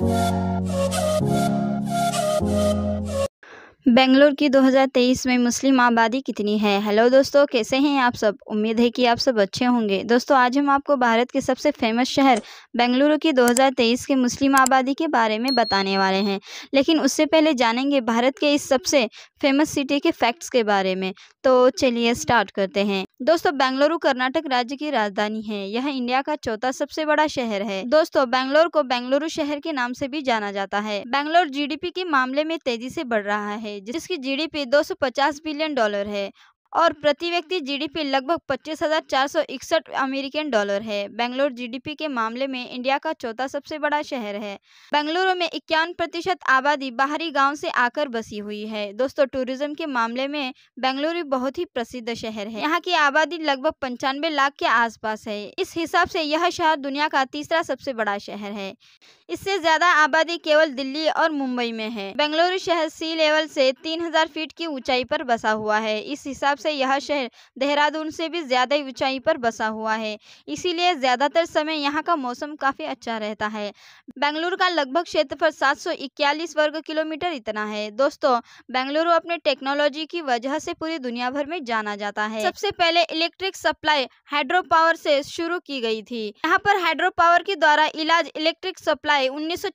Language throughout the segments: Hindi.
Thank you. बेंगलोर की 2023 में मुस्लिम आबादी कितनी है हेलो दोस्तों कैसे हैं आप सब उम्मीद है कि आप सब अच्छे होंगे दोस्तों आज हम आपको भारत के सबसे फेमस शहर बेंगलुरु की 2023 के मुस्लिम आबादी के बारे में बताने वाले हैं लेकिन उससे पहले जानेंगे भारत के इस सबसे फेमस सिटी के फैक्ट्स के बारे में तो चलिए स्टार्ट करते हैं दोस्तों बेंगलुरु कर्नाटक राज्य की राजधानी है यह इंडिया का चौथा सबसे बड़ा शहर है दोस्तों बेंगलोर को बेंगलुरु शहर के नाम से भी जाना जाता है बेंगलोर जी के मामले में तेजी से बढ़ रहा है जिसकी जीडीपी 250 बिलियन डॉलर है और प्रति व्यक्ति जीडीपी लगभग पच्चीस हजार चार सौ इकसठ अमेरिकन डॉलर है बेंगलोर जीडीपी के मामले में इंडिया का चौथा सबसे बड़ा शहर है बेंगलुरु में इक्यावन प्रतिशत आबादी बाहरी गांव से आकर बसी हुई है दोस्तों टूरिज्म के मामले में बेंगलुरु बहुत ही प्रसिद्ध शहर है यहाँ की आबादी लगभग पंचानवे लाख के आस है इस हिसाब से यह शहर दुनिया का तीसरा सबसे बड़ा शहर है इससे ज्यादा आबादी केवल दिल्ली और मुंबई में है बेंगलुरु शहर सी लेवल से तीन फीट की ऊंचाई पर बसा हुआ है इस हिसाब से यह शहर देहरादून से भी ज़्यादा ऊंचाई पर बसा हुआ है इसीलिए ज़्यादातर समय यहाँ का मौसम काफ़ी अच्छा रहता है बेंगलुरु का लगभग क्षेत्रफल सात वर्ग किलोमीटर इतना है दोस्तों बेंगलुरु अपने टेक्नोलॉजी की वजह से पूरी दुनिया भर में जाना जाता है सबसे पहले इलेक्ट्रिक सप्लाई हाइड्रो पावर से शुरू की गई थी यहाँ पर हाइड्रो पावर के द्वारा इलाज इलेक्ट्रिक सप्लाई उन्नीस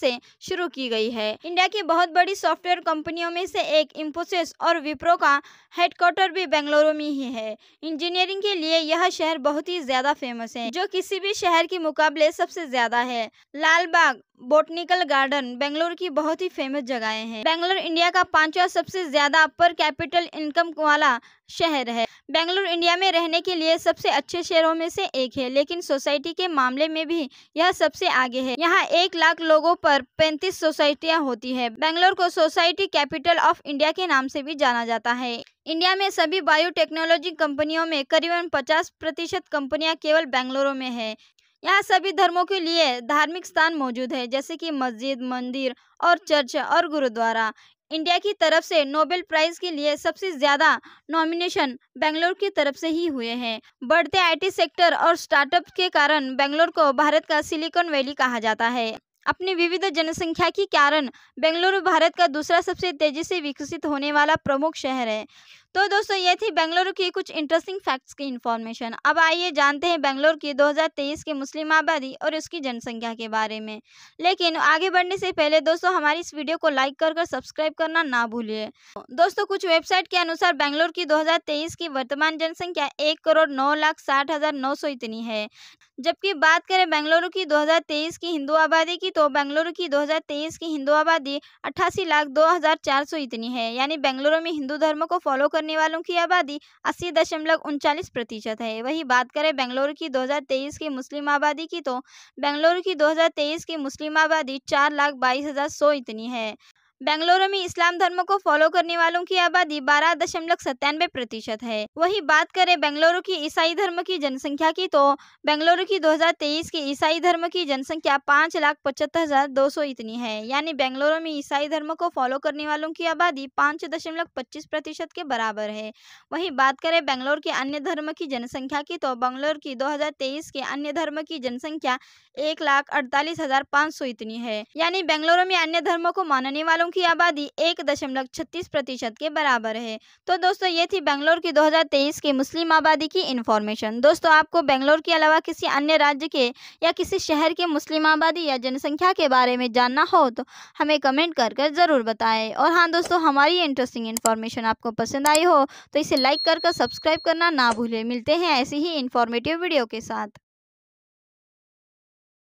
से शुरू की गई है इंडिया की बहुत बड़ी सॉफ्टवेयर कंपनियों में से एक इम्फोसिस और विप्रो का हेडक्वार्टर हेडक्वार्टर भी बेंगलुरु में ही है इंजीनियरिंग के लिए यह शहर बहुत ही ज़्यादा फेमस है जो किसी भी शहर के मुकाबले सबसे ज़्यादा है Lalbagh botanical garden Bangalore की बहुत ही फेमस जगहें हैं बेंगलोर इंडिया का पांचवा सबसे ज़्यादा अपर कैपिटल इनकम वाला शहर है बेंगलुरु इंडिया में रहने के लिए सबसे अच्छे शहरों में से एक है लेकिन सोसाइटी के मामले में भी यह सबसे आगे है यहाँ एक लाख लोगों पर पैंतीस सोसाइटियाँ होती है बेंगलोर को सोसाइटी कैपिटल ऑफ इंडिया के नाम से भी जाना जाता है इंडिया में सभी बायोटेक्नोलॉजी कंपनियों में करीबन 50 प्रतिशत कंपनियाँ केवल बेंगलुरु में है यहाँ सभी धर्मों के लिए धार्मिक स्थान मौजूद है जैसे कि मस्जिद मंदिर और चर्च और गुरुद्वारा इंडिया की तरफ से नोबेल प्राइज के लिए सबसे ज्यादा नॉमिनेशन बेंगलोर की तरफ से ही हुए हैं बढ़ते आईटी सेक्टर और स्टार्टअप के कारण बेंगलोर को भारत का सिलिकॉन वैली कहा जाता है अपनी विविध जनसंख्या के कारण बेंगलुरु भारत का दूसरा सबसे तेजी से विकसित होने वाला प्रमुख शहर है तो दोस्तों ये थी बेंगलुरु की कुछ इंटरेस्टिंग फैक्ट्स की इन्फॉर्मेशन अब आइए जानते हैं बेंगलुरु की 2023 की मुस्लिम आबादी और उसकी जनसंख्या के बारे में लेकिन आगे बढ़ने से पहले दोस्तों हमारी इस वीडियो को लाइक कर कर सब्सक्राइब करना ना भूलिए दोस्तों कुछ वेबसाइट के अनुसार बेंगलोर की दो की वर्तमान जनसंख्या एक करोड़ नौ लाख साठ हज़ार नौ सौ इतनी है जबकि बात करें बेंगलुरु की 2023 की हिंदू आबादी की तो बेंगलुरु की 2023 की हिंदू आबादी अट्ठासी लाख दो हज़ार चार सौ इतनी है यानी बेंगलुरु में हिंदू धर्म को फॉलो कर करने वालों की आबादी अस्सी दशमलव उनचालीस प्रतिशत है वही बात करें बेंगलुरु की 2023 की मुस्लिम आबादी की तो बेंगलुरु की 2023 की मुस्लिम आबादी चार लाख बाईस हज़ार सौ इतनी है बेंगलुरु में इस्लाम धर्म को फॉलो करने वालों की आबादी बारह दशमलव सत्तानवे प्रतिशत है वही बात करें बेंगलुरु की ईसाई धर्म की जनसंख्या की तो बेंगलुरु की 2023 की ईसाई धर्म की जनसंख्या पाँच लाख पचहत्तर हजार दो सौ इतनी है यानी बेंगलुरु में ईसाई धर्म को फॉलो करने वालों की आबादी पाँच दशमलव पच्चीस प्रतिशत के बराबर है वही बात करें बेंगलोर के अन्य धर्म की जनसंख्या की तो बेंगलोर की दो के अन्य धर्म की जनसंख्या एक लाख अड़तालीस हजार पाँच सौ इतनी है यानी बेंगलुरु में अन्य धर्मों को मानने वालों की आबादी एक दशमलव छत्तीस प्रतिशत के बराबर है तो दोस्तों ये थी बेंगलोर की 2023 की मुस्लिम आबादी की इन्फॉर्मेशन दोस्तों आपको बेंगलोर के अलावा किसी अन्य राज्य के या किसी शहर के मुस्लिम आबादी या जनसंख्या के बारे में जानना हो तो हमें कमेंट कर कर ज़रूर बताएं और हाँ दोस्तों हमारी इंटरेस्टिंग इन्फॉर्मेशन आपको पसंद आई हो तो इसे लाइक कर कर सब्सक्राइब करना ना भूलें मिलते हैं ऐसी ही इन्फॉर्मेटिव वीडियो के साथ